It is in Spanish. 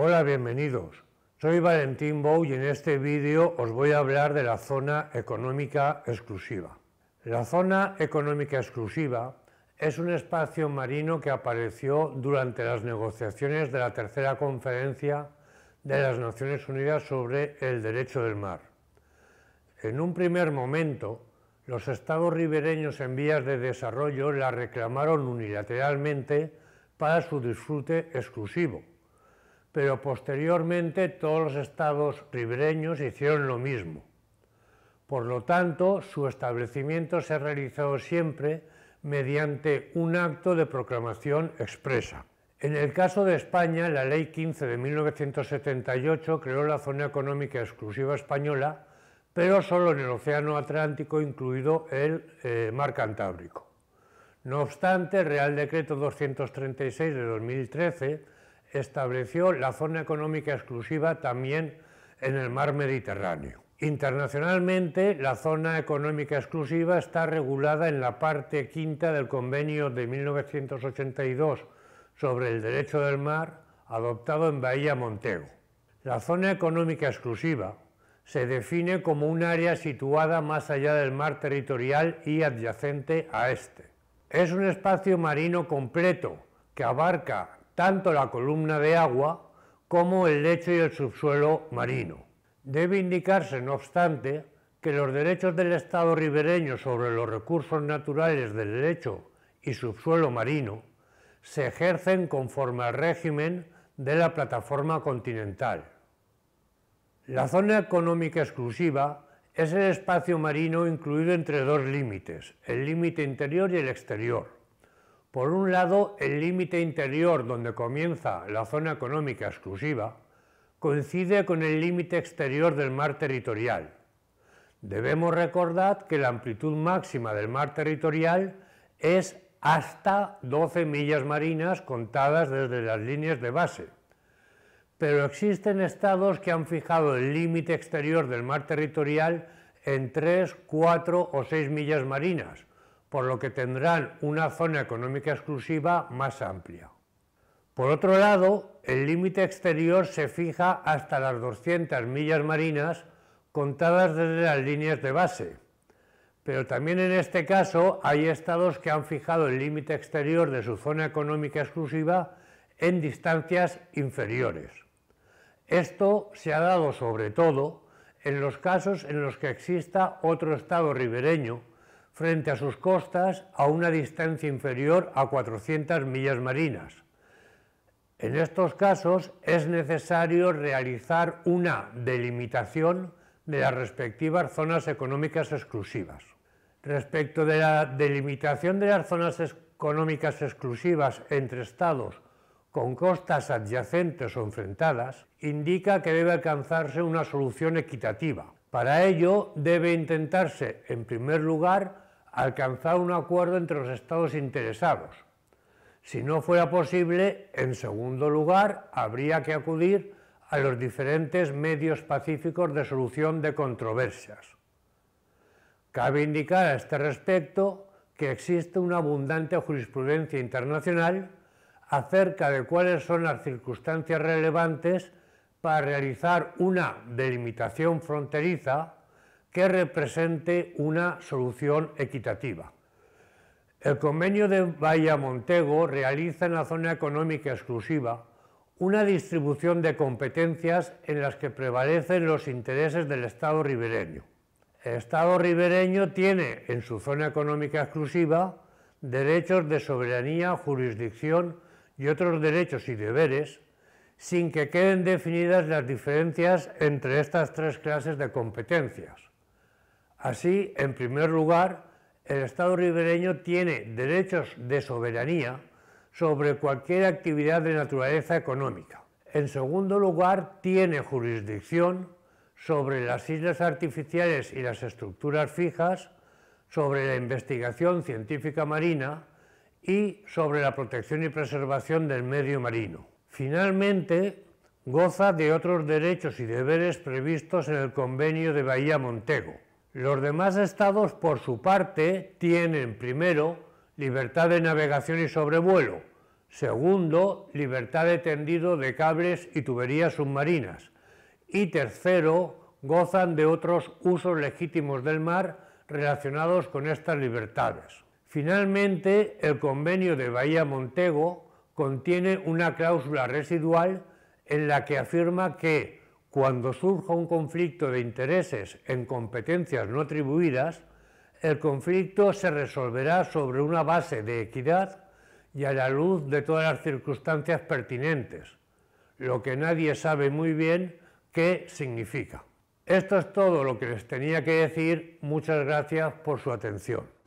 Hola, bienvenidos. Soy Valentín Bou y en este vídeo os voy a hablar de la zona económica exclusiva. La zona económica exclusiva es un espacio marino que apareció durante las negociaciones de la tercera conferencia de las Naciones Unidas sobre el derecho del mar. En un primer momento, los estados ribereños en vías de desarrollo la reclamaron unilateralmente para su disfrute exclusivo pero posteriormente todos los estados ribereños hicieron lo mismo. Por lo tanto, su establecimiento se realizó siempre mediante un acto de proclamación expresa. En el caso de España, la Ley 15 de 1978 creó la Zona Económica Exclusiva Española, pero solo en el Océano Atlántico, incluido el eh, Mar Cantábrico. No obstante, el Real Decreto 236 de 2013 estableció la zona económica exclusiva también en el mar Mediterráneo. Internacionalmente, la zona económica exclusiva está regulada en la parte quinta del Convenio de 1982 sobre el derecho del mar, adoptado en Bahía Montego. La zona económica exclusiva se define como un área situada más allá del mar territorial y adyacente a este. Es un espacio marino completo que abarca tanto la columna de agua como el lecho y el subsuelo marino. Debe indicarse, no obstante, que los derechos del Estado ribereño sobre los recursos naturales del lecho y subsuelo marino se ejercen conforme al régimen de la plataforma continental. La zona económica exclusiva es el espacio marino incluido entre dos límites, el límite interior y el exterior. Por un lado, el límite interior donde comienza la zona económica exclusiva coincide con el límite exterior del mar territorial. Debemos recordar que la amplitud máxima del mar territorial es hasta 12 millas marinas contadas desde las líneas de base. Pero existen estados que han fijado el límite exterior del mar territorial en 3, 4 o 6 millas marinas, por lo que tendrán una zona económica exclusiva más amplia. Por otro lado, el límite exterior se fija hasta las 200 millas marinas contadas desde las líneas de base, pero también en este caso hay estados que han fijado el límite exterior de su zona económica exclusiva en distancias inferiores. Esto se ha dado sobre todo en los casos en los que exista otro estado ribereño frente a sus costas a una distancia inferior a 400 millas marinas. En estos casos es necesario realizar una delimitación de las respectivas zonas económicas exclusivas. Respecto de la delimitación de las zonas económicas exclusivas entre estados con costas adyacentes o enfrentadas, indica que debe alcanzarse una solución equitativa. Para ello debe intentarse, en primer lugar, alcanzar un acuerdo entre los estados interesados. Si no fuera posible, en segundo lugar, habría que acudir a los diferentes medios pacíficos de solución de controversias. Cabe indicar a este respecto que existe una abundante jurisprudencia internacional acerca de cuáles son las circunstancias relevantes para realizar una delimitación fronteriza que represente una solución equitativa. El convenio de Bahía Montego realiza en la zona económica exclusiva una distribución de competencias en las que prevalecen los intereses del Estado ribereño. El Estado ribereño tiene en su zona económica exclusiva derechos de soberanía, jurisdicción y otros derechos y deberes, sin que queden definidas las diferencias entre estas tres clases de competencias. Así, en primer lugar, el Estado ribereño tiene derechos de soberanía sobre cualquier actividad de naturaleza económica. En segundo lugar, tiene jurisdicción sobre las islas artificiales y las estructuras fijas, sobre la investigación científica marina y sobre la protección y preservación del medio marino. Finalmente, goza de otros derechos y deberes previstos en el Convenio de Bahía Montego, los demás estados, por su parte, tienen, primero, libertad de navegación y sobrevuelo, segundo, libertad de tendido de cables y tuberías submarinas, y tercero, gozan de otros usos legítimos del mar relacionados con estas libertades. Finalmente, el convenio de Bahía Montego contiene una cláusula residual en la que afirma que cuando surja un conflicto de intereses en competencias no atribuidas, el conflicto se resolverá sobre una base de equidad y a la luz de todas las circunstancias pertinentes, lo que nadie sabe muy bien qué significa. Esto es todo lo que les tenía que decir. Muchas gracias por su atención.